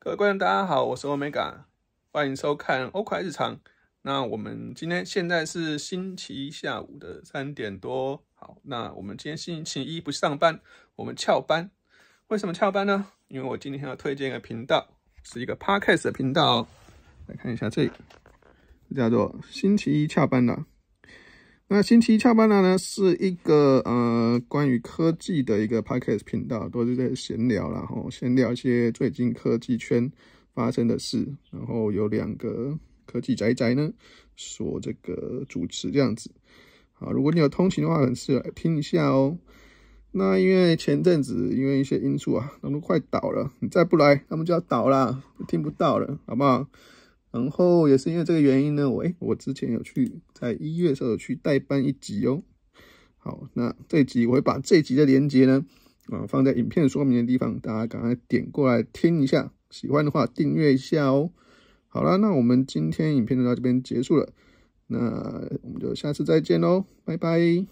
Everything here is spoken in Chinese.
各位观众，大家好，我是欧米 a 欢迎收看欧快日常。那我们今天现在是星期一下午的三点多，好，那我们今天星期一不上班，我们翘班。为什么翘班呢？因为我今天要推荐一个频道，是一个 podcast 的频道，来看一下这个，叫做星期一翘班的。那星期一下班了呢，是一个呃关于科技的一个 podcast 频道，都是在闲聊然后先聊一些最近科技圈发生的事，然后有两个科技宅宅呢，做这个主持这样子。好，如果你有通勤的话，很适合听一下哦。那因为前阵子因为一些因素啊，他们快倒了，你再不来，他们就要倒了，听不到了，好不好？然后也是因为这个原因呢，我哎，我之前有去在一月的时候有去代班一集哦。好，那这集我会把这集的连接呢，啊放在影片说明的地方，大家赶快点过来听一下。喜欢的话订阅一下哦。好了，那我们今天影片就到这边结束了，那我们就下次再见喽，拜拜。